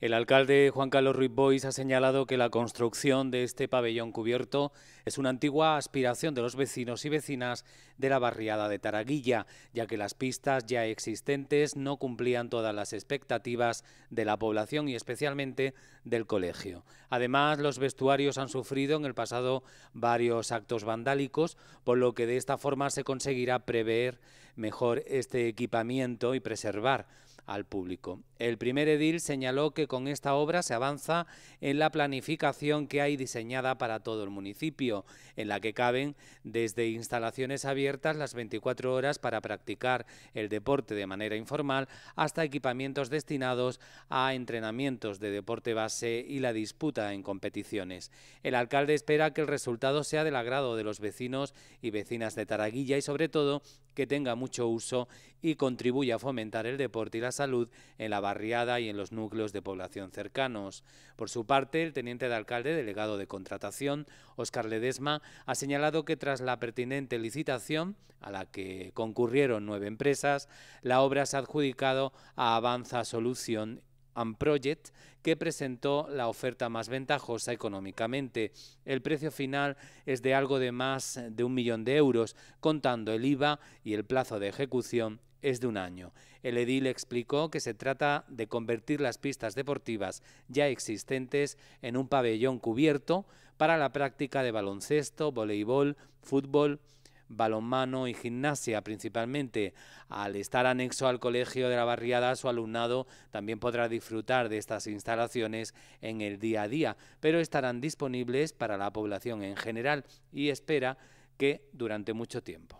El alcalde Juan Carlos Ruiz Bois ha señalado que la construcción de este pabellón cubierto es una antigua aspiración de los vecinos y vecinas de la barriada de Taraguilla, ya que las pistas ya existentes no cumplían todas las expectativas de la población y especialmente del colegio. Además, los vestuarios han sufrido en el pasado varios actos vandálicos, por lo que de esta forma se conseguirá prever mejor este equipamiento y preservar al público. El primer edil señaló que con esta obra se avanza en la planificación que hay diseñada para todo el municipio, en la que caben desde instalaciones abiertas las 24 horas para practicar el deporte de manera informal hasta equipamientos destinados a entrenamientos de deporte base y la disputa en competiciones. El alcalde espera que el resultado sea del agrado de los vecinos y vecinas de Taraguilla y sobre todo que tenga mucho uso y contribuya a fomentar el deporte y las salud en la barriada y en los núcleos de población cercanos. Por su parte, el teniente de alcalde delegado de contratación, Óscar Ledesma, ha señalado que tras la pertinente licitación, a la que concurrieron nueve empresas, la obra se ha adjudicado a Avanza Solución and Project, que presentó la oferta más ventajosa económicamente. El precio final es de algo de más de un millón de euros, contando el IVA y el plazo de ejecución es de un año. El edil explicó que se trata de convertir las pistas deportivas ya existentes en un pabellón cubierto para la práctica de baloncesto, voleibol, fútbol, balonmano y gimnasia principalmente. Al estar anexo al colegio de la barriada, su alumnado también podrá disfrutar de estas instalaciones en el día a día, pero estarán disponibles para la población en general y espera que durante mucho tiempo.